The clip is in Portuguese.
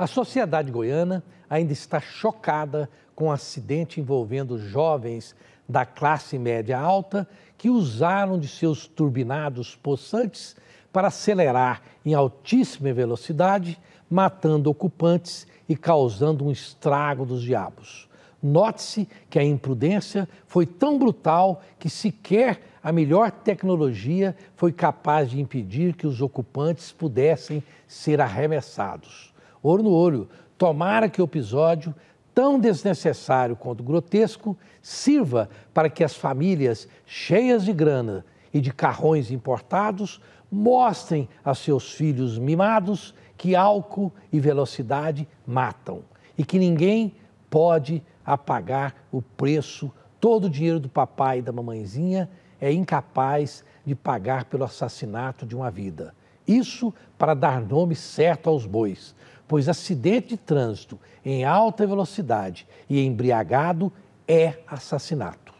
A sociedade goiana ainda está chocada com o um acidente envolvendo jovens da classe média alta que usaram de seus turbinados possantes para acelerar em altíssima velocidade, matando ocupantes e causando um estrago dos diabos. Note-se que a imprudência foi tão brutal que sequer a melhor tecnologia foi capaz de impedir que os ocupantes pudessem ser arremessados ouro no olho. Tomara que o episódio, tão desnecessário quanto grotesco, sirva para que as famílias cheias de grana e de carrões importados mostrem a seus filhos mimados que álcool e velocidade matam e que ninguém pode apagar o preço. Todo o dinheiro do papai e da mamãezinha é incapaz de pagar pelo assassinato de uma vida. Isso para dar nome certo aos bois pois acidente de trânsito em alta velocidade e embriagado é assassinato.